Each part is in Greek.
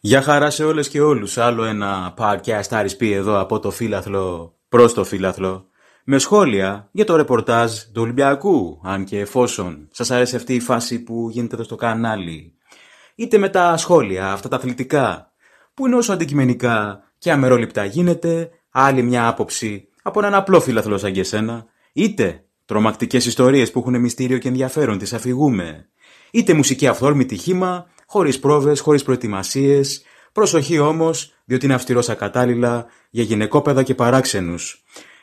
Γεια χαρά σε όλες και όλους. Άλλο ένα podcast RSP εδώ από το φίλαθλο προς το φίλαθλο. Με σχόλια για το ρεπορτάζ του Ολυμπιακού, αν και εφόσον σας αρέσει αυτή η φάση που γίνεται εδώ στο κανάλι. Είτε με τα σχόλια, αυτά τα αθλητικά, που είναι όσο αντικειμενικά και αμερόληπτα γίνεται, άλλη μια άποψη από έναν απλό φίλαθλο σαν και εσένα, είτε τρομακτικές ιστορίες που έχουν μυστήριο και ενδιαφέρον, τις αφηγούμε, είτε μουσική αυθόρμητη χήμα, χωρίς πρόβες, χωρίς προετοιμασίες. Προσοχή όμως, διότι είναι αυστηρός ακατάλληλα για γυναικόπαιδα και παράξενους.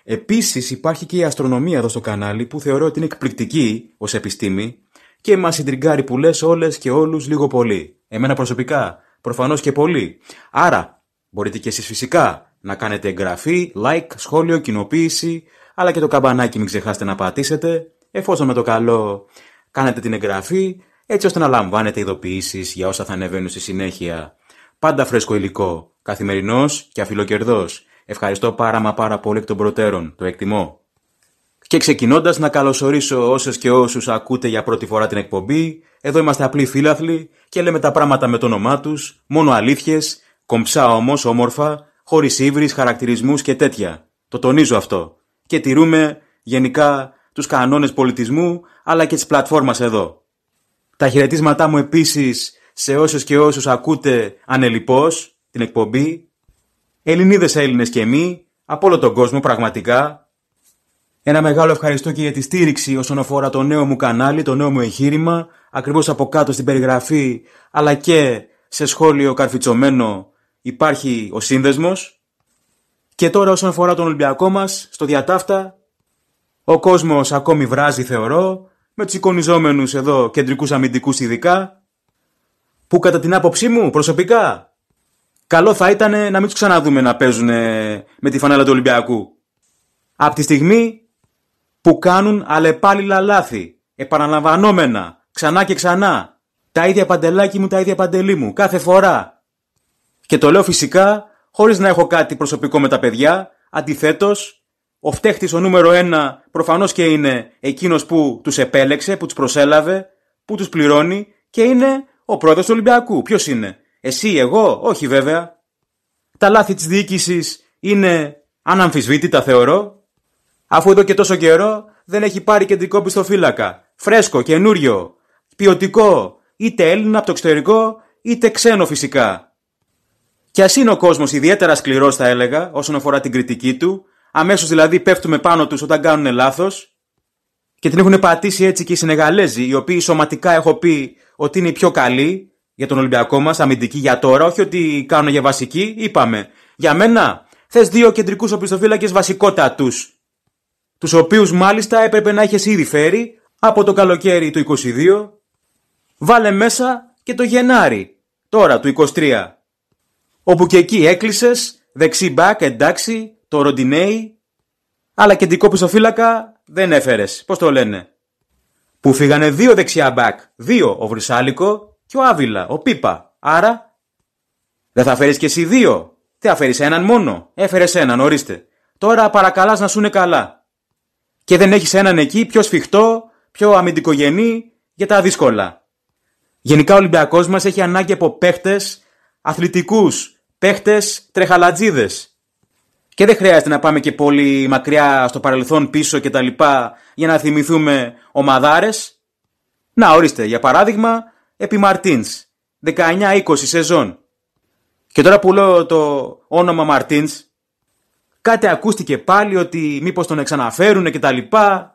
Επίσης, υπάρχει και η αστρονομία εδώ στο κανάλι που θεωρώ ότι είναι εκπληκτική ως επιστήμη και μας συντριγκάρει που λες όλες και όλους λίγο πολύ. Εμένα προσωπικά, προφανώς και πολύ. Άρα, μπορείτε και εσείς φυσικά να κάνετε εγγραφή, like, σχόλιο, κοινοποίηση, αλλά και το καμπανάκι μην ξεχάσετε να πατήσετε. Εφόσον με το καλό κάνετε την εγγραφή, έτσι ώστε να λαμβάνετε ειδοποιήσεις για όσα θα ανεβαίνουν στη συνέχεια. Πάντα φρέσκο υλικό, καθημερινός και αφιλοκερδός. Ευχαριστώ πάρα μα πάρα πολύ εκ των προτέρων, το εκτιμώ. Και ξεκινώντας, να καλωσορίσω όσες και όσους ακούτε για πρώτη φορά την εκπομπή. Εδώ είμαστε απλοί φίλαθλοι και λέμε τα πράγματα με το όνομά τους, μόνο αλήθειες, κομψά όμως, όμορφα, χωρίς ύβρις, χαρακτηρισμούς και τέτοια. Το τονίζω αυτό. Και τηρούμε γενικά τους κανόνες πολιτισμού αλλά και τη πλατφόρμας εδώ. Τα χαιρετίσματά μου επίσης σε όσους και όσους ακούτε ανελιπώς την εκπομπή. Ελληνίδες Έλληνες και εμείς, από όλο τον κόσμο πραγματικά. Ένα μεγάλο ευχαριστώ και για τη στήριξη όσον αφορά το νέο μου κανάλι, το νέο μου εγχείρημα. Ακριβώς από κάτω στην περιγραφή, αλλά και σε σχόλιο καρφιτσωμένο υπάρχει ο σύνδεσμος. Και τώρα όσον αφορά τον Ολυμπιακό μας, στο διατάφτα, ο κόσμος ακόμη βράζει θεωρώ, με τους εικονιζόμενους εδώ κεντρικούς αμυντικούς ειδικά, που κατά την άποψή μου προσωπικά καλό θα ήταν να μην τους ξαναδούμε να παίζουν ε, με τη φανέλα του Ολυμπιακού. Από τη στιγμή που κάνουν αλλεπάλληλα λάθη, επαναλαμβανόμενα, ξανά και ξανά, τα ίδια παντελάκι μου, τα ίδια παντελή μου, κάθε φορά. Και το λέω φυσικά χωρίς να έχω κάτι προσωπικό με τα παιδιά, αντιθέτως ο φταίχτης ο νούμερο ένα προφανώς και είναι εκείνος που τους επέλεξε, που τους προσέλαβε, που τους πληρώνει και είναι ο πρόεδρος του Ολυμπιακού. Ποιος είναι? Εσύ, εγώ? Όχι βέβαια. Τα λάθη της διοίκησης είναι αναμφισβήτητα θεωρώ. Αφού εδώ και τόσο καιρό δεν έχει πάρει κεντρικό πιστοφύλακα. Φρέσκο, καινούριο, ποιοτικό, είτε Έλληνα από το εξωτερικό, είτε ξένο φυσικά. Και ας είναι ο κόσμος ιδιαίτερα σκληρός, θα έλεγα, όσον αφορά την κριτική του, αμέσως δηλαδή πέφτουμε πάνω τους όταν κάνουν λάθος. Και την έχουν πατήσει έτσι και οι Σενεγαλέζοι, οι οποίοι σωματικά έχω πει ότι είναι οι πιο καλοί για τον Ολυμπιακό μας, αμυντικοί για τώρα, όχι ότι κάνουν για βασική. Είπαμε. Για μένα, θες δύο κεντρικούς οπισθοφύλακες βασικότατους Του οποίους μάλιστα έπρεπε να έχει ήδη φέρει από το καλοκαίρι του 22. Βάλε μέσα και το Γενάρη, τώρα του 23. Όπου και εκεί έκλεισες, δεξί μπακ, εντάξει, το Ροντινέι, αλλά κεντρικό πιστοφύλακα δεν έφερες. Πώς το λένε. Που φύγανε δύο δεξιά μπακ. Δύο, ο Βρυσάλικο και ο Άβυλα, ο Πίπα. Άρα, δεν θα φέρεις κι εσύ δύο. Τι θα έναν μόνο. Έφερες έναν, ορίστε. Τώρα παρακαλάς να σου είναι καλά. Και δεν έχεις έναν εκεί πιο σφιχτό, πιο αμυντικογενή για τα δύσκολα. Γενικά ο Ολυμπιακός μας έχει ανάγκη από παίχτες, αθλητικούς, παίχτες, τρεχαλατζίδες. Και δεν χρειάζεται να πάμε και πολύ μακριά στο παρελθόν πίσω και τα λοιπά για να θυμηθούμε ομαδάρες. Να ορίστε, για παράδειγμα, επί Μαρτίνς, 19-20 σεζόν. Και τώρα που λέω το όνομα Μαρτίνς, κάτι ακούστηκε πάλι ότι μήπως τον εξαναφέρουν και τα λοιπά.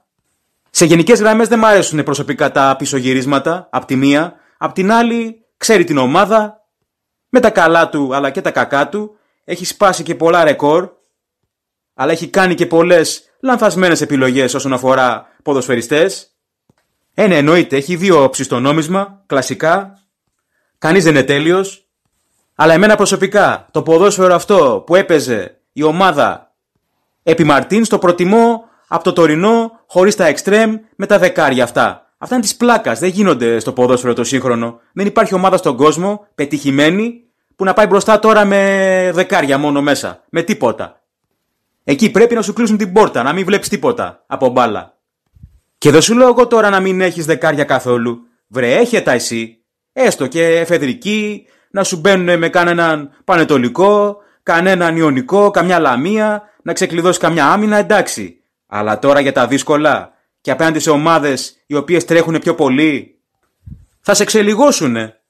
Σε γενικές γραμμές δεν μ' αρέσουν προσωπικά τα γυρίσματα, απ' τη μία, απ' την άλλη ξέρει την ομάδα, με τα καλά του αλλά και τα κακά του, έχει σπάσει και πολλά ρεκόρ, αλλά έχει κάνει και πολλές λανθασμένες επιλογές όσον αφορά ποδοσφαιριστές. Ένα, ε, εννοείται, έχει δύο όψεις στο νόμισμα, κλασικά. Κανείς δεν είναι τέλειος. Αλλά εμένα προσωπικά το ποδόσφαιρο αυτό που έπαιζε η ομάδα επί Μαρτίν το προτιμώ από το τωρινό χωρίς τα εξτρέμ με τα δεκάρια αυτά. Αυτά είναι της πλάκας. Δεν γίνονται στο ποδόσφαιρο το σύγχρονο. Δεν υπάρχει ομάδα στον κόσμο πετυχημένη που να πάει μπροστά τώρα με δεκάρια μόνο μέσα. Με τίποτα. Εκεί πρέπει να σου κλείσουν την πόρτα, να μην βλέπεις τίποτα από μπάλα. Και δεν σου λέω τώρα να μην έχεις δεκάρια καθόλου. Βρε, έχει εσύ. Έστω και εφεδρική, να σου μπαίνουν με κανέναν πανετολικό, κανέναν ιονικό, καμιά λαμία, να ξεκλειδώσει καμιά άμυνα, εντάξει. Αλλά τώρα για τα δύσκολα και απέναντι σε ομάδες οι οποίες τρέχουν πιο πολύ. Θα σε ξελιγώσουνε.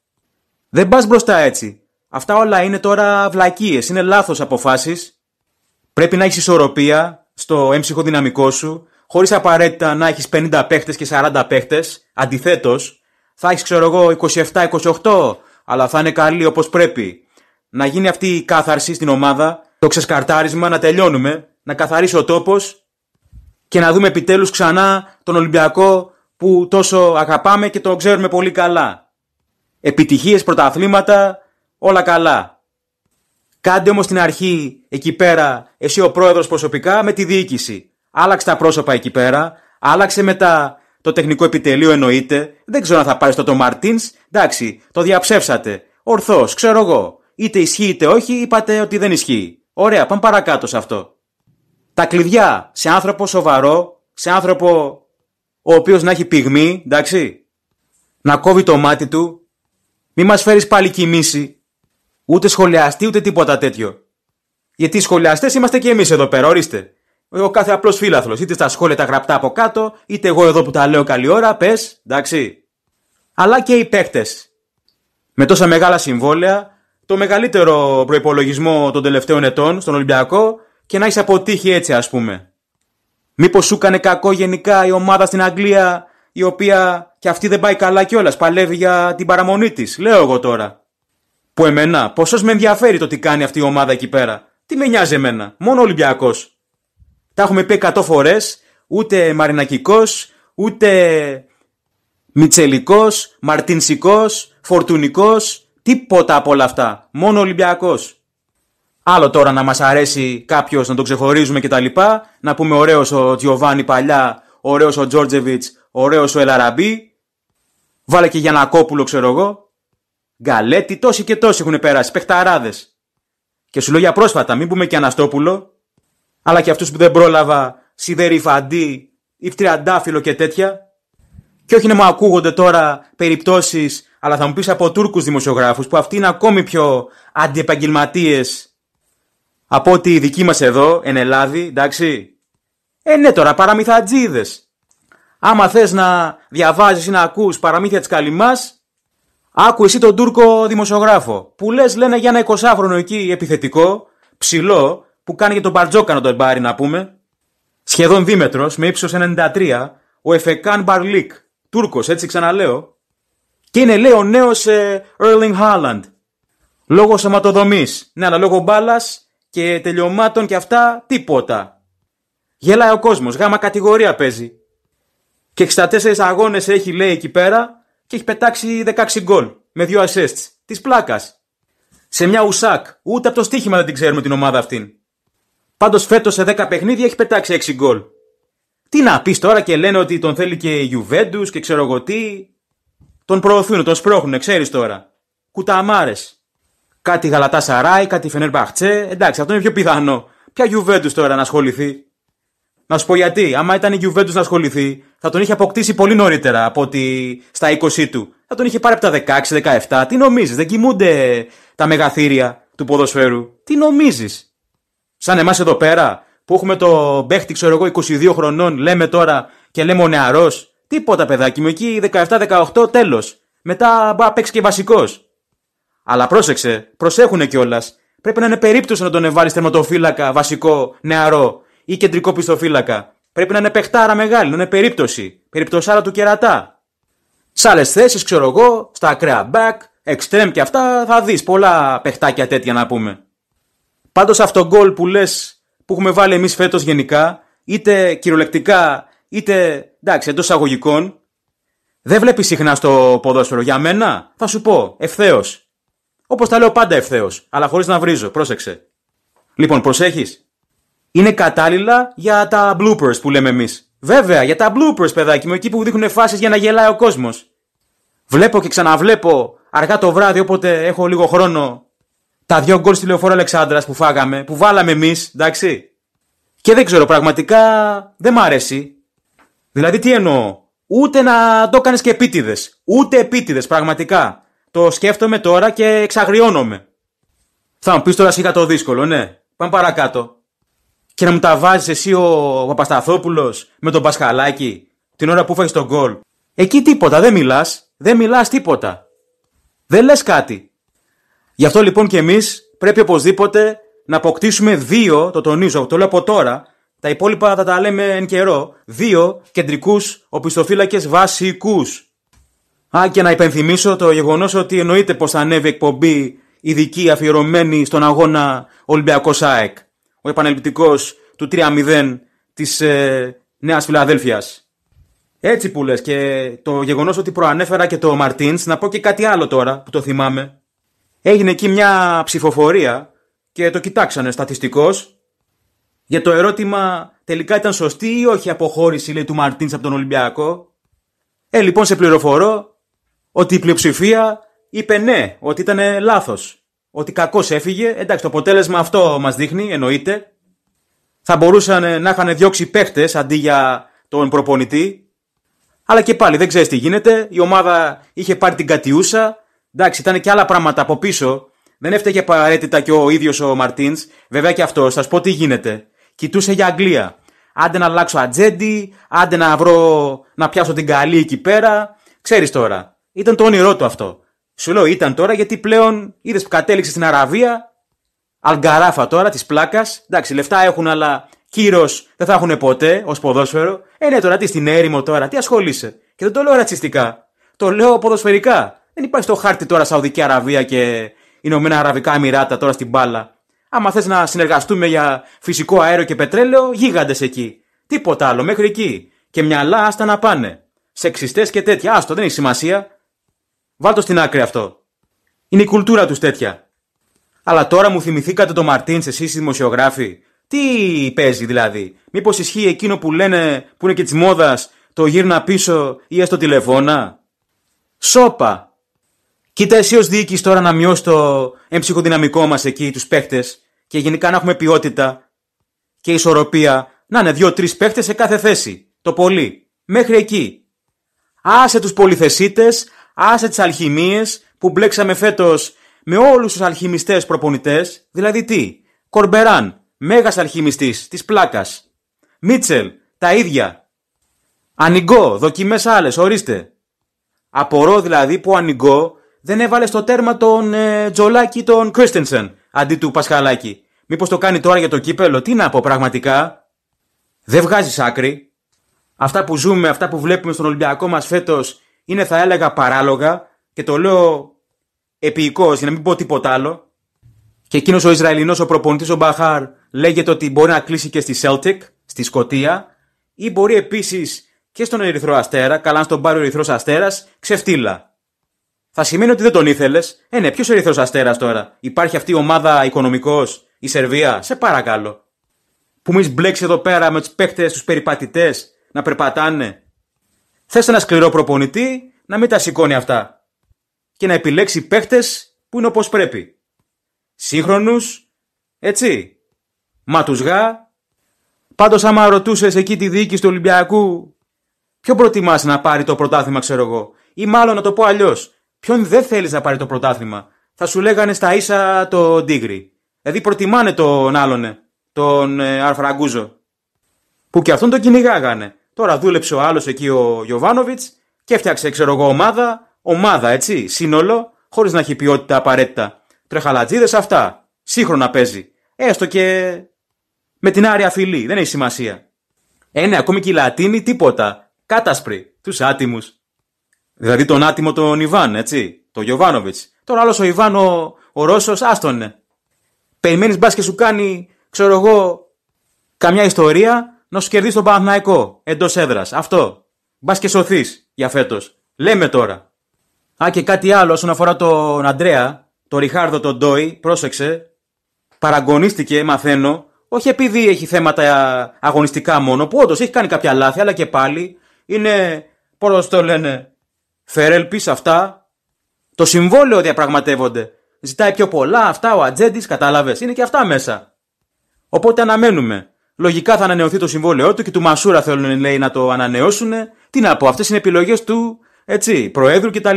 Δεν πας μπροστά έτσι. Αυτά όλα είναι τώρα βλακίες, είναι λάθος αποφάσεις. Πρέπει να έχεις ισορροπία στο έμψυχο δυναμικό σου, χωρίς απαραίτητα να έχεις 50 παίχτες και 40 παίχτες. Αντιθέτως, θα έχεις, ξέρω εγώ, 27-28, αλλά θα είναι καλή όπως πρέπει. Να γίνει αυτή η κάθαρση στην ομάδα, το ξεσκαρτάρισμα, να τελειώνουμε, να καθαρίσει ο τόπος και να δούμε επιτέλους ξανά τον Ολυμπιακό που τόσο αγαπάμε και τον ξέρουμε πολύ καλά. Επιτυχίες, πρωταθλήματα, όλα καλά. Κάντε όμως την αρχή εκεί πέρα, εσύ ο πρόεδρος προσωπικά, με τη διοίκηση. Άλλαξε τα πρόσωπα εκεί πέρα, άλλαξε μετά το τεχνικό επιτελείο εννοείται. Δεν ξέρω αν θα πάρει το το Μαρτίν. Εντάξει, το διαψεύσατε. Ορθώς, ξέρω εγώ. Είτε ισχύει είτε όχι, είπατε ότι δεν ισχύει. Ωραία, πάμε παρακάτω σε αυτό. Τα κλειδιά σε άνθρωπο σοβαρό, σε άνθρωπο ο οποίος να έχει πυγμή, εντάξει. Να κόβει το μάτι του. Μη μας φέρεις πάλι κοιμήσει. Ούτε σχολιαστή ούτε τίποτα τέτοιο. Γιατί σχολιαστές είμαστε και εμείς εδώ πέρα, ορίστε. Ο κάθε απλός φίλαθλος, είτε στα σχόλια τα γραπτά από κάτω, είτε εγώ εδώ που τα λέω καλή ώρα, πες, εντάξει. Αλλά και οι παίκτες. Με τόσα μεγάλα συμβόλαια, το μεγαλύτερο προπολογισμό των τελευταίων ετών στον Ολυμπιακό και να έχει αποτύχει έτσι, ας πούμε. Μήπως σου έκανε κακό γενικά η ομάδα στην Αγγλία, η οποία και αυτή δεν πάει καλά κιόλας, παλεύει για την παραμονή της, λέω εγώ τώρα. Που εμένα, πόσος με ενδιαφέρει το τι κάνει αυτή η ομάδα εκεί πέρα. Τι με νοιάζει εμένα, μόνο Ολυμπιακός. Τα έχουμε πει 100 φορές, ούτε Μαρινακικός, ούτε Μιτσελικός, Μαρτινσικό, Φορτουνικός, τίποτα από όλα αυτά. Μόνο Ολυμπιακός. Άλλο τώρα να μας αρέσει κάποιος να τον ξεχωρίζουμε κτλ. Να πούμε ωραίος ο Τζιοβάνι παλιά, ωραίος ο Τζόρτζεβιτ, ωραίος ο Ελαραμπή. Βάλε και Γιανακόπουλο, ξέρω εγώ. Γκαλέτη, τόσοι και τόσοι έχουν περάσει, παιχταράδες. Και σου λέω για πρόσφατα, μην πούμε και Αναστόπουλο, αλλά και αυτούς που δεν πρόλαβα, Σιδεριφαντή, Φτριαντάφυλλο και τέτοια. Και όχι να μου ακούγονται τώρα περιπτώσεις, αλλά θα μου πεις από Τούρκους δημοσιογράφους, που αυτοί είναι ακόμη πιο αντιεπαγγελματίες από ότι οι δικοί μας εδώ, εν Ελλάδη, εντάξει. Ε, ναι τώρα, παραμυθατζίδες. Άμα θες να διαβάζεις ή να ακούς παραμύθια της Άκου εσύ τον Τούρκο δημοσιογράφο. Που λες, λένε για ένα 20χρονο εκεί επιθετικό, ψηλό, που κάνει για τον να τον πάρει να πούμε. Σχεδόν δίμετρος, με ύψος 93, ο Εφεκάν Μπαρλίκ. Τούρκος, έτσι ξαναλέω. Και είναι, λέει, ο νέος ε, Erling Haaland. Λόγω σωματοδομής. Ναι, αλλά λόγω μπάλας και τελειωμάτων και αυτά, τίποτα. Γελάει ο κόσμος, γάμα κατηγορία παίζει. Και 64 αγώνες έχει, λέει, εκεί πέρα και έχει πετάξει 16 γκολ με δύο assists. Της πλάκας. Σε μια ουσάκ, ούτε από το στοίχημα δεν την ξέρουμε την ομάδα αυτήν. Πάντως φέτος σε 10 παιχνίδια έχει πετάξει 6 γκολ. Τι να πεις τώρα και λένε ότι τον θέλει και η Γιουβέντους και ξέρω εγώ τι. Τον προωθούν, τον σπρώχνουν, ξέρεις τώρα. Κουταμάρες. Κάτι γαλατά σαράι, κάτι φενερμπαχτσέ. Εντάξει, αυτό είναι πιο πιθανό. Ποια Γιουβέντους τώρα να ασχοληθεί. Να σου πω γιατί, άμα ήταν η Γιουβέντους να ασχοληθεί, θα τον είχε αποκτήσει πολύ νωρίτερα από ότι στα 20 του. Θα τον είχε πάρει από τα 16, 17. Τι νομίζεις, δεν κοιμούνται τα μεγαθύρια του ποδοσφαίρου. Τι νομίζεις. Σαν εμάς εδώ πέρα, που έχουμε το μπέχτη, ξέρω εγώ, 22 χρονών, λέμε τώρα και λέμε ο νεαρός. Τίποτα, παιδάκι μου, εκεί 17-18 τέλος. Μετά παίξει και βασικός. Αλλά πρόσεξε, προσέχουνε κιόλας. Πρέπει να είναι περίπτωση να τον βάλει βασικό, νεαρό ή κεντρικό πιστοφύλακα. Πρέπει να είναι παιχτάρα μεγάλη, να είναι περίπτωση. Περιπτωσάρα του κερατά. Σ' άλλες θέσεις, ξέρω εγώ, στα ακραία back, extreme και αυτά, θα δεις πολλά παιχτάκια τέτοια να πούμε. Πάντως αυτό γκολ που λες που έχουμε βάλει εμείς φέτος γενικά, είτε κυριολεκτικά, είτε εντάξει εντός αγωγικών, δεν βλέπεις συχνά στο ποδόσφαιρο. Για μένα, θα σου πω ευθέως. Όπως τα λέω πάντα ευθέως, αλλά χωρίς να βρίζω, πρόσεξε. Λοιπόν, προσέχεις είναι κατάλληλα για τα bloopers που λέμε εμείς. Βέβαια, για τα bloopers, παιδάκι μου, εκεί που δείχνουν φάσεις για να γελάει ο κόσμος. Βλέπω και ξαναβλέπω αργά το βράδυ, όποτε έχω λίγο χρόνο, τα δυο γκολ στη λεωφόρο Αλεξάνδρας που φάγαμε, που βάλαμε εμείς, εντάξει. Και δεν ξέρω, πραγματικά δεν μ' αρέσει. Δηλαδή, τι εννοώ. Ούτε να το έκανε και επίτηδες. Ούτε επίτηδες, πραγματικά. Το σκέφτομαι τώρα και εξαγριώνομαι. Θα μου πεις τώρα σιγά το δύσκολο, ναι. Πάμε παρακάτω και να μου τα βάζεις εσύ ο Παπασταθόπουλος με τον Πασχαλάκη την ώρα που φάει τον γκολ. Εκεί τίποτα, δεν μιλάς. Δεν μιλάς τίποτα. Δεν λες κάτι. Γι' αυτό λοιπόν και εμείς πρέπει οπωσδήποτε να αποκτήσουμε δύο, το τονίζω, το λέω από τώρα, τα υπόλοιπα θα τα λέμε εν καιρό, δύο κεντρικούς οπισθοφύλακες βασικούς. Α, και να υπενθυμίσω το γεγονός ότι εννοείται πως θα ανέβει εκπομπή ειδική αφιερωμένη στον αγώνα Ολυμπιακός ΣΑΕΚ ο επανελπιτικός του 3-0 της ε, Νέας Φιλαδέλφειας. Έτσι που λες και το γεγονός ότι προανέφερα και το Μαρτίνς, να πω και κάτι άλλο τώρα που το θυμάμαι. Έγινε εκεί μια ψηφοφορία και το κοιτάξανε στατιστικός για το ερώτημα τελικά ήταν σωστή ή όχι αποχώρηση λέει, του Μαρτίνς από τον Ολυμπιακό. Ε, λοιπόν σε πληροφορώ ότι η πλειοψηφία είπε ναι, ότι ήταν λάθος ότι κακώς έφυγε. Εντάξει, το αποτέλεσμα αυτό μας δείχνει, εννοείται. Θα μπορούσαν ε, να είχαν διώξει παίχτες αντί για τον προπονητή. Αλλά και πάλι δεν ξέρεις τι γίνεται. Η ομάδα είχε πάρει την κατιούσα. Εντάξει, ήταν και άλλα πράγματα από πίσω. Δεν έφταιγε απαραίτητα και ο ίδιος ο Μαρτίν. Βέβαια και αυτός, θα σου πω τι γίνεται. Κοιτούσε για Αγγλία. Άντε να αλλάξω ατζέντη, άντε να βρω να πιάσω την καλή εκεί πέρα. Ξέρεις τώρα. Ήταν το όνειρό του αυτό. Σου λέω ήταν τώρα γιατί πλέον είδες που κατέληξε στην Αραβία. Αλγκαράφα τώρα της πλάκας. Εντάξει, λεφτά έχουν, αλλά κύρος δεν θα έχουν ποτέ ως ποδόσφαιρο. Ε, ναι, τώρα τι στην έρημο τώρα, τι ασχολείσαι. Και δεν το λέω ρατσιστικά. Το λέω ποδοσφαιρικά. Δεν υπάρχει στο χάρτη τώρα Σαουδική Αραβία και Ηνωμένα Αραβικά Εμμυράτα τώρα στην μπάλα. Άμα θες να συνεργαστούμε για φυσικό αέριο και πετρέλαιο, γίγαντες εκεί. Τίποτα άλλο, μέχρι εκεί. Και μυαλά άστα να πάνε. Σεξιστές και τέτοια, άστο, δεν έχει σημασία το στην άκρη αυτό. Είναι η κουλτούρα τους τέτοια. Αλλά τώρα μου θυμηθήκατε το Μαρτίν, εσείς οι δημοσιογράφοι. Τι παίζει δηλαδή. Μήπως ισχύει εκείνο που λένε που είναι και της μόδας το γύρνα πίσω ή έστω τηλεφώνα. Σόπα. Κοίτα εσύ ως διοίκηση τώρα να μειώσει το εμψυχοδυναμικό μας εκεί, τους παίχτες, και γενικά να έχουμε ποιότητα και ισορροπία. Να είναι δύο-τρει παίχτες σε κάθε θέση, το πολύ, μέχρι εκεί. Άσε τους πολυθεσίτες, Άσε τις αλχημίες που μπλέξαμε φέτος με όλους τους αλχημιστές προπονητές, δηλαδή τι, Κορμπεράν, μέγας αλχημιστής της πλάκας. Μίτσελ, τα ίδια. Ανοιγώ, δοκιμές άλλες, ορίστε. Απορώ δηλαδή που ανοιγώ δεν έβαλε στο τέρμα τον ε, Τζολάκη τον Κρίστενσεν αντί του Πασχαλάκη. Μήπως το κάνει τώρα για το κύπελο, τι να πω πραγματικά. Δεν βγάζεις άκρη. Αυτά που ζούμε, αυτά που βλέπουμε στον Ολυμπιακό μας φέτος είναι θα έλεγα παράλογα και το λέω επίοικος για να μην πω τίποτα άλλο. Και εκείνος ο Ισραηλινός ο προπονητής ο Μπαχάρ λέγεται ότι μπορεί να κλείσει και στη Celtic, στη Σκοτία ή μπορεί επίσης και στον Ερυθρό Αστέρα, καλά στον πάρει ο Ερυθρός Αστέρας, ξεφτύλα. Θα σημαίνει ότι δεν τον ήθελες. Ε, ναι, ποιος Ερυθρός Αστέρας τώρα. Υπάρχει αυτή η ομάδα οικονομικός, η Σερβία. Σε παρακαλώ. Που μη μπλέξει εδώ πέρα με τους παίχτε, τους περιπατητές, να περπατάνε Θες ένα σκληρό προπονητή να μην τα σηκώνει αυτά και να επιλέξει παίχτες που είναι όπως πρέπει. Σύγχρονους, έτσι. γα. Πάντως, άμα ρωτούσες εκεί τη διοίκηση του Ολυμπιακού, ποιον προτιμάς να πάρει το πρωτάθλημα, ξέρω εγώ. Ή μάλλον να το πω αλλιώς, ποιον δεν θέλεις να πάρει το πρωτάθλημα. Θα σου λέγανε στα ίσα το ντίγρι. Δηλαδή προτιμάνε τον άλλονε, τον ε, Αρφραγκούζο. Που και αυτόν τον κυνηγάγανε. Τώρα δούλεψε ο άλλος εκεί ο Γιωβάνοβιτ και έφτιαξε, ξέρω εγώ, ομάδα, ομάδα έτσι, σύνολο, χωρίς να έχει ποιότητα απαραίτητα. Τρεχαλατζίδες αυτά. Σύγχρονα παίζει. Έστω και με την άρια φυλή, δεν έχει σημασία. Ένα ακόμη και οι Λατίνοι τίποτα. κάτασπρι τους άτιμους. Δηλαδή τον άτιμο τον Ιβάν, έτσι, τον Γιωβάνοβιτ. Τώρα άλλος ο Ιβάν, ο, ο Ρώσος, άστονε. Περιμένεις μπα και σου κάνει, ξέρω εγώ, καμιά ιστορία να σου κερδίσει τον Παναθναϊκό εντός έδρας. Αυτό. Μπας και σωθείς για φέτος. Λέμε τώρα. Α, και κάτι άλλο όσον αφορά τον Αντρέα, τον Ριχάρδο τον Ντόι, πρόσεξε. Παραγωνίστηκε, μαθαίνω, όχι επειδή έχει θέματα αγωνιστικά μόνο, που όντως έχει κάνει κάποια λάθη, αλλά και πάλι είναι. Πώς το λένε. Φερέλπη αυτά. Το συμβόλαιο διαπραγματεύονται. Ζητάει πιο πολλά, αυτά ο Ατζέντης, κατάλαβες. Είναι και αυτά μέσα. Οπότε αναμένουμε. Λογικά θα ανανεωθεί το συμβόλαιό του και του Μασούρα θέλουν λέει, να το ανανεώσουν. Τι να πω, αυτές είναι επιλογές του έτσι, Προέδρου κτλ.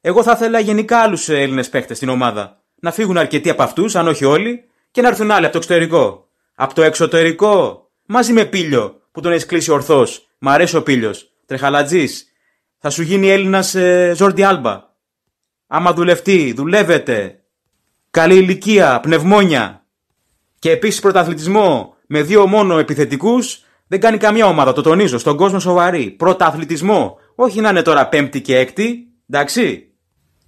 Εγώ θα ήθελα γενικά άλλους ε, Έλληνες παίχτες στην ομάδα. Να φύγουν αρκετοί από αυτούς, αν όχι όλοι, και να έρθουν άλλοι από το εξωτερικό. Από το εξωτερικό, μαζί με πύλιο που τον έχεις κλείσει ορθώς. Μ' αρέσει ο πύλιος. Τρεχαλατζής. Θα σου γίνει Έλληνας ε, Ζόρντι Άλμπα. Άμα δουλευτεί, δουλεύετε. Καλή ηλικία, πνευμόνια. Και επίσης πρωταθλητισμό με δύο μόνο επιθετικούς δεν κάνει καμία ομάδα. Το τονίζω. Στον κόσμο σοβαρή. Πρωταθλητισμό. Όχι να είναι τώρα πέμπτη και έκτη. Εντάξει.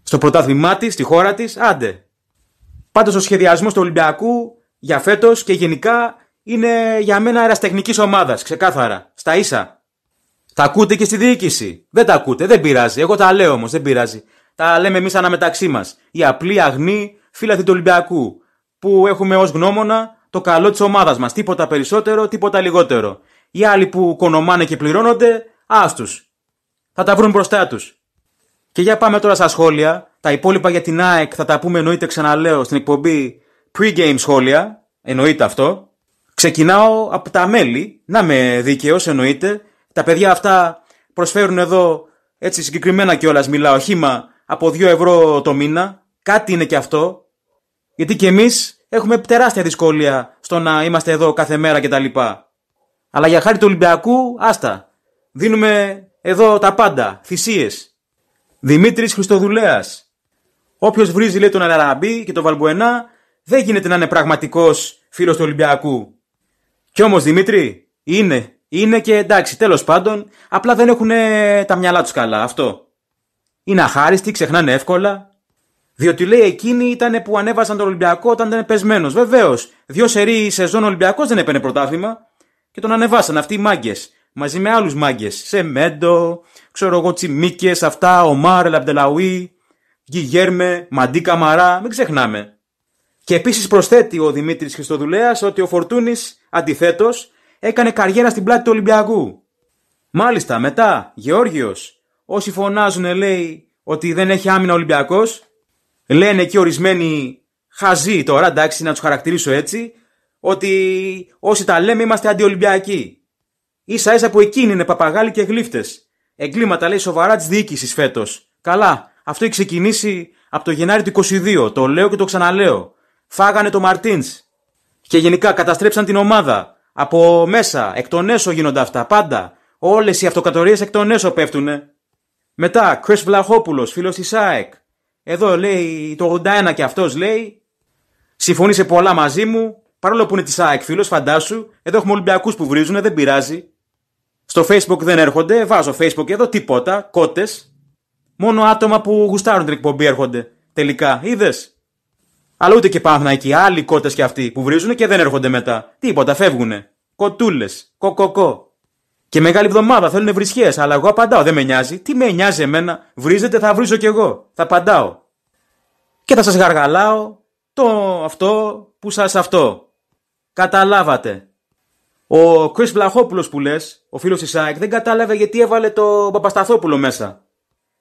Στο πρωτάθλημά της, στη χώρα της, άντε. Πάντως ο σχεδιασμός του Ολυμπιακού για φέτος και γενικά είναι για μένα αεραστεχνική ομάδας. Ξεκάθαρα. Στα ίσα. Τα ακούτε και στη διοίκηση. Δεν τα ακούτε. Δεν πειράζει. Εγώ τα λέω όμως. Δεν πειράζει. Τα λέμε εμείς αναμεταξύ μας. Η απλή αγνοί φίλαθοι του Ολυμπιακού. Που έχουμε ως γνώμονα το καλό της ομάδας μας Τίποτα περισσότερο, τίποτα λιγότερο. Οι άλλοι που κονομάνε και πληρώνονται, άστους. Θα τα βρουν μπροστά τους. Και για πάμε τώρα στα σχόλια. Τα υπόλοιπα για την ΑΕΚ θα τα πούμε εννοείται ξαναλέω στην εκπομπή pre-game σχόλια. Εννοείται αυτό. Ξεκινάω από τα μέλη. Να με δίκαιο, εννοείται. Τα παιδιά αυτά προσφέρουν εδώ έτσι συγκεκριμένα κιόλας μιλάω χήμα από 2 ευρώ το μήνα. Κάτι είναι και αυτό. Γιατί και εμείς έχουμε τεράστια δυσκολία στο να είμαστε εδώ κάθε μέρα κτλ. Αλλά για χάρη του Ολυμπιακού, άστα. Δίνουμε εδώ τα πάντα, θυσίες. Δημήτρης Χριστοδουλέας. Όποιος βρίζει λέει τον Αλαραμπή και τον Βαλμπουενά, δεν γίνεται να είναι πραγματικός φίλος του Ολυμπιακού. Κι όμως Δημήτρη, είναι. Είναι και εντάξει, τέλος πάντων, απλά δεν έχουν τα μυαλά τους καλά αυτό. Είναι αχάριστοι, ξεχνάνε εύκολα, διότι λέει εκείνη ήταν που ανέβασαν τον Ολυμπιακό όταν ήταν πεσμένος. Βεβαίως. Δύο σερή σεζόν Ολυμπιακός δεν έπαιρνε πρωτάθλημα και τον ανεβάσαν αυτοί οι μάγκες. Μαζί με άλλους μάγκες. Σεμέντο, ξέρω εγώ, Τσιμίκες, αυτά, Ομάρ, Λαμπτελαουί, Γκιγέρμε, Μαντί Καμαρά, μην ξεχνάμε. Και επίσης προσθέτει ο Δημήτρης Χριστοδουλέας ότι ο Φορτούνης, αντιθέτως, έκανε καριέρα στην πλάτη του Ολυμπιακού. Μάλιστα, μετά, Γεώργιος, όσοι φωνάζουν λέει ότι δεν έχει άμυνα ολυμπιακός, λένε και ορισμένοι χαζοί τώρα, εντάξει, να τους χαρακτηρίσω έτσι, ότι όσοι τα λέμε είμαστε αντιολυμπιακοί. σα ίσα που εκείνοι είναι παπαγάλοι και γλύφτες. Εγκλήματα λέει σοβαρά της διοίκησης φέτος. Καλά, αυτό έχει ξεκινήσει από το Γενάρη του 22, το λέω και το ξαναλέω. Φάγανε το Μαρτίν. Και γενικά καταστρέψαν την ομάδα. Από μέσα, εκ των έσω γίνονται αυτά, πάντα. Όλες οι αυτοκατορίες εκ των έσω πέφτουνε. Μετά, Κρυ Βλαχόπουλο, φίλος της ΑΕΚ. Εδώ λέει το 81 και αυτός λέει. Συμφωνεί πολλά μαζί μου. Παρόλο που είναι της ΑΕΚ φίλος, φαντάσου. Εδώ έχουμε Ολυμπιακούς που βρίζουν, δεν πειράζει. Στο Facebook δεν έρχονται. Βάζω Facebook εδώ, τίποτα. Κότες. Μόνο άτομα που γουστάρουν την εκπομπή έρχονται. Τελικά, είδες. Αλλά ούτε και πάνω εκεί. Άλλοι κότες και αυτοί που βρίζουν και δεν έρχονται μετά. Τίποτα, φεύγουνε. Κοτούλες. Κοκοκό. Και μεγάλη εβδομάδα θέλουν βρισχές, αλλά εγώ απαντάω, δεν με νοιάζει. Τι με νοιάζει εμένα, βρίζετε, θα βρίζω κι εγώ. Θα απαντάω. Και θα σας γαργαλάω το αυτό που σας αυτό. Καταλάβατε. Ο Κρι Βλαχόπουλο που λες, ο φίλος της ΣΑΕΚ, δεν κατάλαβε γιατί έβαλε το Παπασταθόπουλο μέσα.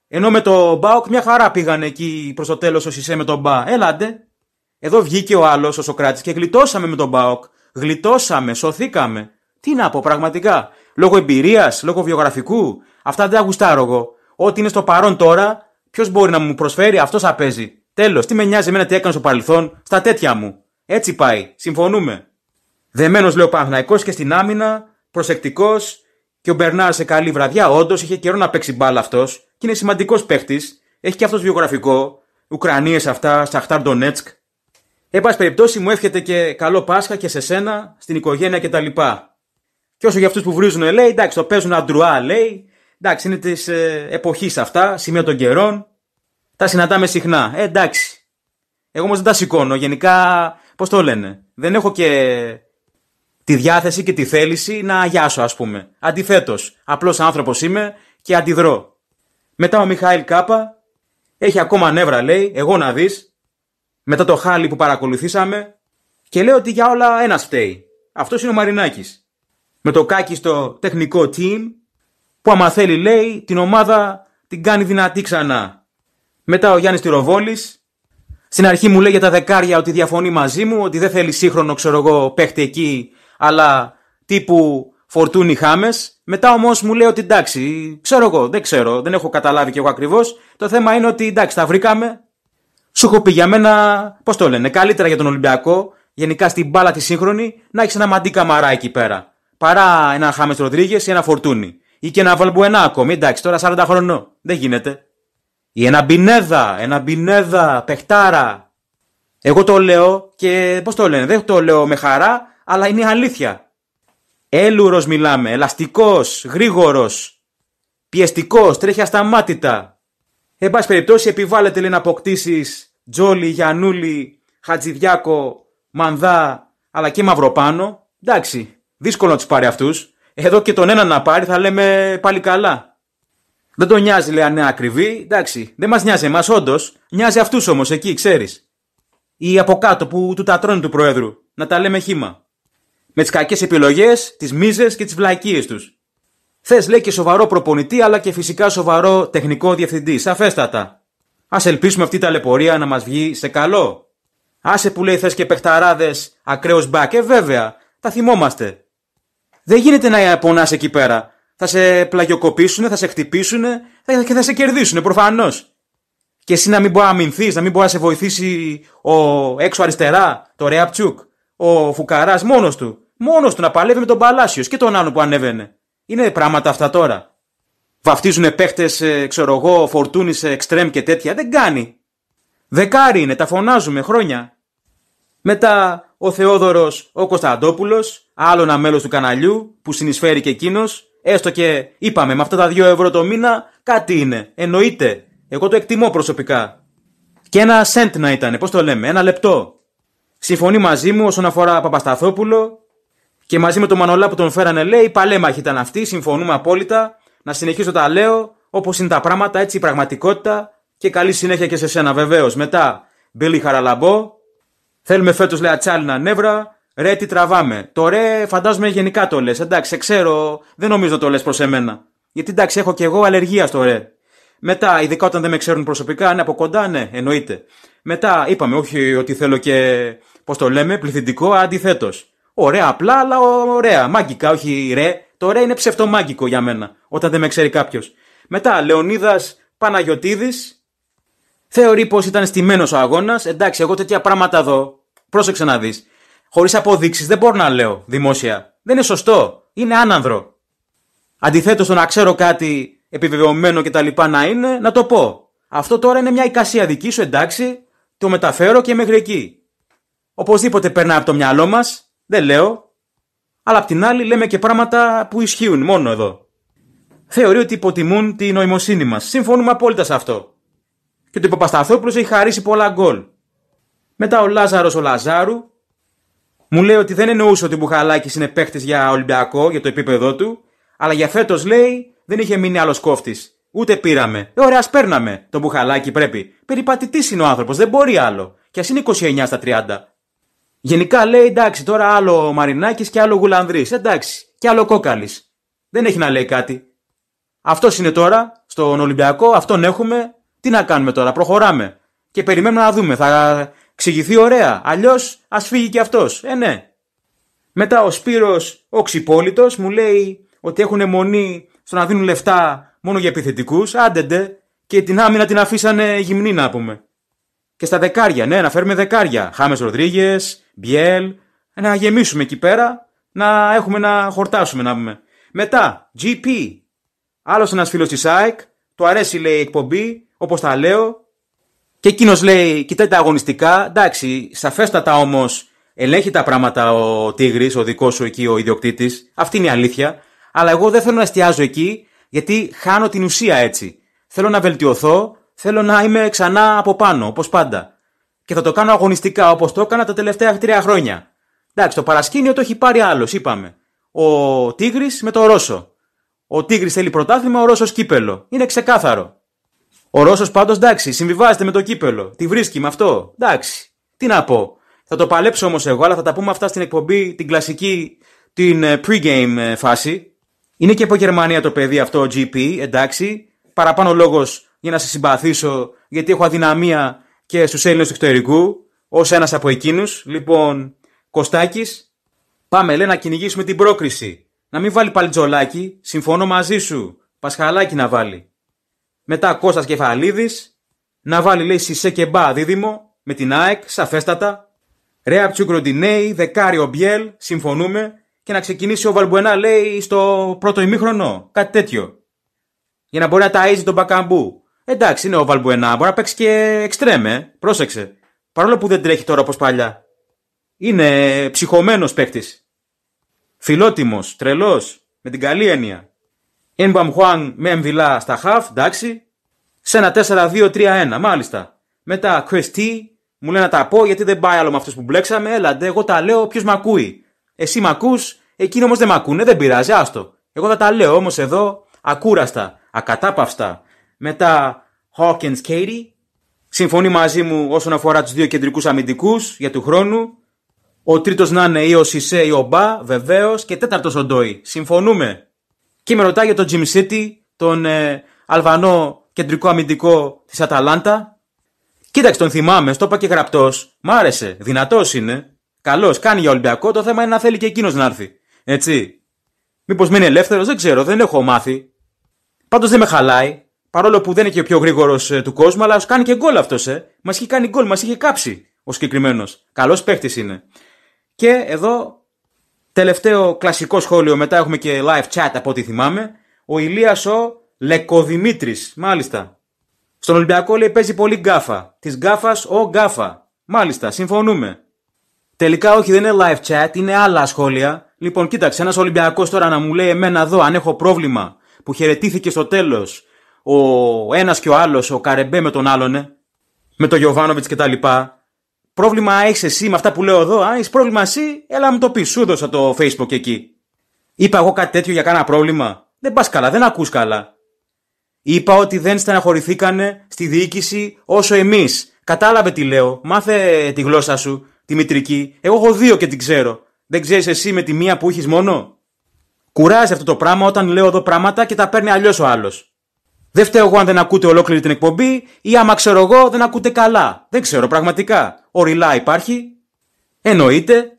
Ενώ με το Μπάουκ μια χαρά πήγαν εκεί προς το τέλος ο Σισε με τον Μπα. Έλατε. Εδώ βγήκε ο άλλος ο Σοκράτης και γλιτώσαμε με τον Μπάουκ. Γλιτώσαμε, σωθήκαμε. Τι να πω, πραγματικά λόγω εμπειρίας, λόγω βιογραφικού. Αυτά δεν τα γουστάρω εγώ. Ό,τι είναι στο παρόν τώρα, ποιος μπορεί να μου προσφέρει, αυτός θα παίζει. Τέλος, τι με νοιάζει εμένα τι έκανε στο παρελθόν, στα τέτοια μου. Έτσι πάει, συμφωνούμε. Δεμένος λέω, ο και στην άμυνα, προσεκτικός και ο Μπερνάρ σε καλή βραδιά. Όντως είχε καιρό να παίξει μπάλα αυτός και είναι σημαντικός παίχτης. Έχει και αυτός βιογραφικό. Ουκρανίες αυτά, Σαχτάρ Ντονέτσκ. Εν περιπτώσει, μου εύχεται και καλό Πάσχα και σε σένα, στην οικογένεια κτλ. Και όσο για αυτούς που βρίζουν, λέει, εντάξει, το παίζουν αντρουά, λέει. Εντάξει, είναι της ε, εποχής αυτά, σημεία των καιρών. Τα συναντάμε συχνά. Ε, εντάξει. Εγώ όμως δεν τα σηκώνω. Γενικά, πώς το λένε. Δεν έχω και τη διάθεση και τη θέληση να αγιάσω, ας πούμε. Αντιθέτως, απλός άνθρωπος είμαι και αντιδρώ. Μετά ο Μιχαήλ Κάπα έχει ακόμα νεύρα, λέει, εγώ να δεις. Μετά το χάλι που παρακολουθήσαμε. Και λέει ότι για όλα ένας φταίει. Αυτός είναι ο Μαρινάκης με το κάκι στο τεχνικό team που άμα θέλει λέει την ομάδα την κάνει δυνατή ξανά. Μετά ο Γιάννης Τυροβόλης στην αρχή μου λέει για τα δεκάρια ότι διαφωνεί μαζί μου, ότι δεν θέλει σύγχρονο ξέρω εγώ παίχτη εκεί αλλά τύπου φορτούνι χάμες. Μετά όμως μου λέει ότι εντάξει, ξέρω εγώ, δεν ξέρω, δεν έχω καταλάβει κι εγώ ακριβώς. Το θέμα είναι ότι εντάξει, τα βρήκαμε. Σου έχω πει για μένα, πώς το λένε, καλύτερα για τον Ολυμπιακό, γενικά στην μπάλα τη σύγχρονη, να έχεις ένα μαντί καμαρά εκεί πέρα παρά έναν Χάμε Ροδρίγε ή ένα Φορτούνι. Ή και ένα Βαλμπουενά ακόμη. Εντάξει, τώρα 40 χρονών. Δεν γίνεται. Ή ένα Μπινέδα, ένα Μπινέδα, παιχτάρα. Εγώ το λέω και πώς το λένε, δεν το λέω με χαρά, αλλά είναι η αλήθεια. Έλουρος μιλάμε, ελαστικός, γρήγορος, πιεστικός, τρέχει ασταμάτητα. Εν πάση περιπτώσει, επιβάλλεται λέει, να αποκτήσεις Τζόλι, Γιανούλη, Χατζηδιάκο, Μανδά, αλλά και Μαυροπάνο. Εντάξει, Δύσκολο να τους πάρει αυτούς. Εδώ και τον ένα να πάρει θα λέμε πάλι καλά. Δεν τον νοιάζει, λέει, αν είναι ακριβή. Εντάξει, δεν μας νοιάζει εμάς, όντως. Νοιάζει αυτούς όμως εκεί, ξέρεις. Ή από κάτω που του τα τρώνε του Προέδρου. Να τα λέμε χήμα. Με τις κακές επιλογές, τις μίζες και τις βλακίες τους. Θες, λέει, και σοβαρό προπονητή, αλλά και φυσικά σοβαρό τεχνικό διευθυντή. Σαφέστατα. Ας ελπίσουμε αυτή η ταλαιπωρία να μας βγει σε καλό. Άσε που λέει θες και παιχταράδες ακραίο μπακ. Ε, βέβαια, τα θυμόμαστε. Δεν γίνεται να πονάς εκεί πέρα. Θα σε πλαγιοκοπήσουν, θα σε χτυπήσουν και θα σε κερδίσουν προφανώς. Και εσύ να μην μπορείς να αμυνθείς, να μην μπορείς να σε βοηθήσει ο έξω αριστερά, το Ρεαπτσούκ, ο Φουκαράς μόνος του. Μόνος του να παλεύει με τον Παλάσιος και τον άλλο που ανέβαινε. Είναι πράγματα αυτά τώρα. Βαφτίζουν παίχτες, ε, ξέρω εγώ, φορτούνι ε, εξτρέμ και τέτοια. Δεν κάνει. Δεκάρι είναι, τα φωνάζουμε χρόνια. Μετά ο Θεόδωρος ο Κωνσταντόπουλος, άλλο ένα μέλος του καναλιού που συνεισφέρει και εκείνος, έστω και είπαμε με αυτά τα 2 ευρώ το μήνα κάτι είναι, εννοείται. Εγώ το εκτιμώ προσωπικά. Και ένα σέντ να ήταν, πώς το λέμε, ένα λεπτό. Συμφωνεί μαζί μου όσον αφορά Παπασταθόπουλο και μαζί με τον Μανολά που τον φέρανε λέει, παλέμαχοι ήταν αυτή, συμφωνούμε απόλυτα, να συνεχίσω τα λέω, όπως είναι τα πράγματα, έτσι η πραγματικότητα και καλή συνέχεια και σε σένα βεβαίως. Μετά, Μπίλι Χαραλαμπό, Θέλουμε φέτος, λέει, ατσάλινα νεύρα. Ρε, τι τραβάμε. Το ρε, φαντάζομαι γενικά το λες. Εντάξει, ξέρω, δεν νομίζω το λες προς εμένα. Γιατί εντάξει, έχω και εγώ αλλεργία στο ρε. Μετά, ειδικά όταν δεν με ξέρουν προσωπικά, ναι, από κοντά, ναι, εννοείται. Μετά, είπαμε, όχι ότι θέλω και, πώς το λέμε, πληθυντικό, αντιθέτως. Ωραία, απλά, αλλά ωραία. Μάγκικα, όχι ρε. Το ρε είναι ψευτομάγκικο για μένα, όταν δεν με ξέρει κάποιος. Μετά, Λεωνίδας Παναγιοτίδη, Θεωρεί πως ήταν στημένος ο αγώνας. Εντάξει, εγώ τέτοια πράγματα δω Πρόσεξε να δεις. Χωρίς αποδείξεις δεν μπορώ να λέω δημόσια. Δεν είναι σωστό. Είναι άνανδρο. Αντιθέτως, το να ξέρω κάτι επιβεβαιωμένο και τα λοιπά να είναι, να το πω. Αυτό τώρα είναι μια εικασία δική σου, εντάξει. Το μεταφέρω και μέχρι εκεί. Οπωσδήποτε περνά από το μυαλό μας. Δεν λέω. Αλλά απ' την άλλη λέμε και πράγματα που ισχύουν μόνο εδώ. Θεωρεί ότι υποτιμούν τη νοημοσύνη μας. Συμφωνούμε απόλυτα σε αυτό και ότι ο Παπασταθόπουλος έχει χαρίσει πολλά γκολ. Μετά ο Λάζαρος ο Λαζάρου μου λέει ότι δεν εννοούσε ότι ο Μπουχαλάκης είναι παίχτη για Ολυμπιακό, για το επίπεδό του, αλλά για φέτος λέει δεν είχε μείνει άλλος κόφτης. Ούτε πήραμε. Ε, ωραία, παίρναμε. Το μπουχαλάκι πρέπει. Περιπατητής είναι ο άνθρωπος, δεν μπορεί άλλο. Και ας είναι 29 στα 30. Γενικά λέει εντάξει, τώρα άλλο Μαρινάκης και άλλο Γουλανδρής. Εντάξει, και άλλο Κόκαλης. Δεν έχει να λέει κάτι. Αυτός είναι τώρα στον Ολυμπιακό, αυτόν έχουμε. Τι να κάνουμε τώρα, προχωράμε. Και περιμένουμε να δούμε. Θα ξηγηθεί ωραία. Αλλιώς ας φύγει και αυτός. Ε, ναι. Μετά ο Σπύρος, ο ξυπόλητο, μου λέει ότι έχουν αιμονή στο να δίνουν λεφτά μόνο για επιθετικούς. Άντεντε. Και την άμυνα την αφήσανε γυμνή, να πούμε. Και στα δεκάρια, ναι, να φέρουμε δεκάρια. Χάμες Ροδρίγε, Μπιέλ. Να γεμίσουμε εκεί πέρα. Να έχουμε να χορτάσουμε, να πούμε. Μετά, GP. Άλλος ένας φίλος της ΑΕΚ του αρέσει λέει η εκπομπή, όπως τα λέω. Και εκείνος λέει, κοιτάει τα αγωνιστικά. Εντάξει, σαφέστατα όμως ελέγχει τα πράγματα ο Τίγρης, ο δικός σου εκεί, ο ιδιοκτήτης. Αυτή είναι η αλήθεια. Αλλά εγώ δεν θέλω να εστιάζω εκεί, γιατί χάνω την ουσία έτσι. Θέλω να βελτιωθώ, θέλω να είμαι ξανά από πάνω, όπως πάντα. Και θα το κάνω αγωνιστικά, όπως το έκανα τα τελευταία τρία χρόνια. Εντάξει, το παρασκήνιο το έχει πάρει άλλος, είπαμε. Ο Τίγρης με το Ρώσο. Ο Τίγρης θέλει πρωτάθλημα, ο Ρώσος κύπελο. Είναι ξεκάθαρο. Ο Ρώσος πάντως εντάξει, συμβιβάζεται με το κύπελο. Τη βρίσκει με αυτό. Εντάξει. Τι να πω. Θα το παλέψω όμως εγώ, αλλά θα τα πούμε αυτά στην εκπομπή, την κλασική, την ε, pre-game ε, φάση. Είναι και από Γερμανία το παιδί αυτό, ο GP, εντάξει. Παραπάνω λόγος για να σε συμπαθήσω, γιατί έχω αδυναμία και στους Έλληνες του εξωτερικού, ως ένας από εκείνους. Λοιπόν, Κωστάκης, πάμε, λέει, να κυνηγήσουμε την πρόκριση. Να μην βάλει πάλι τζολάκι, συμφωνώ μαζί σου. Πασχαλάκι να βάλει. Μετά Κώστας Κεφαλίδης, να βάλει λέει Σισε και Μπα δίδυμο, με την ΑΕΚ, σαφέστατα. Ρέα Ψουγκροντινέη, δεκάριο Μπιέλ, συμφωνούμε. Και να ξεκινήσει ο Βαλμπουενά λέει στο πρώτο ημίχρονο, κάτι τέτοιο. Για να μπορεί να ταΐζει τον Μπακαμπού. Εντάξει, είναι ο Βαλμπουενά, μπορεί να παίξει και εξτρέμε, πρόσεξε. Παρόλο που δεν τρέχει τώρα όπως παλιά. Είναι ψυχωμένος παίκτης. Φιλότιμος, τρελός, με την καλή έννοια. Ινμπαμ Χουάν με εμβυλά στα χαφ, εντάξει. Σε ένα 4-2-3-1, μάλιστα. Μετά T, μου λέει να τα πω γιατί δεν πάει άλλο με αυτούς που μπλέξαμε. Έλαντε, εγώ τα λέω, ποιος μ' ακούει. Εσύ μ' ακούς, εκείνοι όμως δεν μ' ακούνε, δεν πειράζει, άστο. Εγώ θα τα λέω όμως εδώ, ακούραστα, ακατάπαυστα. Μετά Hawkins Katie, συμφωνεί μαζί μου όσον αφορά τους δύο κεντρικούς αμυντικούς για του χρόνου. Ο τρίτος να είναι ή ο Σισε ή ο Μπα, βεβαίως. Και τέταρτος ο Ντόι. Συμφωνούμε. Και με ρωτάει για τον Τζιμ Σίτι, τον ε, Αλβανό κεντρικό αμυντικό της Αταλάντα. Κοίταξε, τον θυμάμαι, στο είπα και γραπτός. Μ' άρεσε. Δυνατός είναι. Καλός, κάνει για Ολυμπιακό. Το θέμα είναι να θέλει και εκείνος να έρθει. Έτσι. Μήπως μείνει ελεύθερος, δεν ξέρω, δεν έχω μάθει. Πάντως δεν με χαλάει. Παρόλο που δεν είναι και ο πιο γρήγορος ε, του κόσμου, αλλά σου κάνει και γκολ αυτός, ε. Μας είχε κάνει γκολ, μας είχε κάψει ο συγκεκριμένος. Καλός παίχτης είναι. Και εδώ τελευταίο κλασικό σχόλιο, μετά έχουμε και live chat από ό,τι θυμάμαι. Ο Ηλίας ο Λεκοδημήτρης, μάλιστα. Στον Ολυμπιακό λέει παίζει πολύ γκάφα. Της γκάφας ο γκάφα. Μάλιστα, συμφωνούμε. Τελικά όχι δεν είναι live chat, είναι άλλα σχόλια. Λοιπόν, κοίταξε, ένας Ολυμπιακός τώρα να μου λέει εμένα εδώ αν έχω πρόβλημα που χαιρετήθηκε στο τέλος ο ένας και ο άλλος, ο Καρεμπέ με τον άλλον, ε, με τον Γιωβάνοβιτ κτλ. Πρόβλημα έχεις εσύ με αυτά που λέω εδώ, αν έχεις πρόβλημα εσύ, έλα μου το πεις. Σου το Facebook εκεί. Είπα εγώ κάτι τέτοιο για κανένα πρόβλημα. Δεν πας καλά, δεν ακούς καλά. Είπα ότι δεν στεναχωρηθήκανε στη διοίκηση όσο εμείς. Κατάλαβε τι λέω. Μάθε τη γλώσσα σου, τη μητρική. Εγώ έχω δύο και την ξέρω. Δεν ξέρεις εσύ με τη μία που έχεις μόνο. Κουράζει αυτό το πράγμα όταν λέω εδώ πράγματα και τα παίρνει αλλιώς ο άλλος. Δεν φταίω εγώ αν δεν ακούτε ολόκληρη την εκπομπή ή άμα ξέρω εγώ δεν ακούτε καλά. Δεν ξέρω πραγματικά. Οριλά υπάρχει. Εννοείται.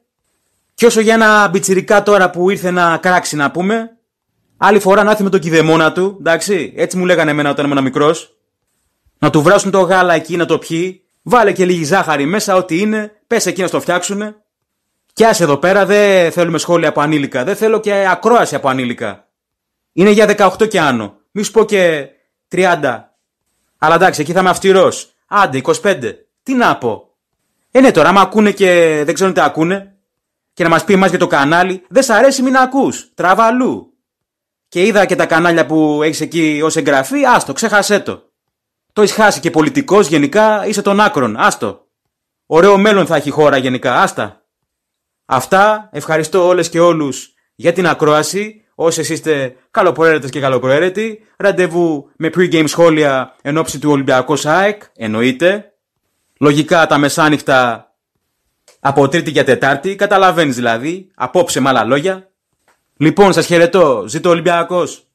Και όσο για ένα μπιτσιρικά τώρα που ήρθε να κράξει να πούμε. Άλλη φορά να έρθει με τον κυδεμόνα του. Εντάξει. Έτσι μου λέγανε εμένα όταν ήμουν μικρός. Να του βράσουν το γάλα εκεί να το πιει. Βάλε και λίγη ζάχαρη μέσα, ό,τι είναι. Πες εκεί να στο φτιάξουνε. κι άσε εδώ πέρα, δεν θέλουμε σχόλια από ανήλικα. Δεν θέλω και ακρόαση από ανήλικα. Είναι για 18 και άνω. Μη σου πω και 30. Αλλά εντάξει, εκεί θα είμαι αυτηρό. Άντε, 25. Τι να πω. Ε, ναι, τώρα, άμα ακούνε και δεν ξέρουν τι ακούνε, και να μας πει εμάς για το κανάλι, δεν σ' αρέσει, μην ακούς. Τραβά Και είδα και τα κανάλια που έχεις εκεί ως εγγραφή, άστο, ξέχασέ το. Το έχεις χάσει και πολιτικός γενικά, είσαι των άκρων, άστο. Ωραίο μέλλον θα έχει η χώρα γενικά, άστα. Αυτά, ευχαριστώ όλες και όλους για την ακρόαση. Όσοι είστε καλοπροαίρετες και καλοπροαίρετοι, ραντεβού με pre-game σχόλια εν ώψη του Ολυμπιακού ΣΑΕΚ, εννοείται. Λογικά τα μεσάνυχτα από Τρίτη για Τετάρτη, καταλαβαίνεις δηλαδή, απόψε με άλλα λόγια. Λοιπόν, σας χαιρετώ. Ζήτω Ολυμπιακός.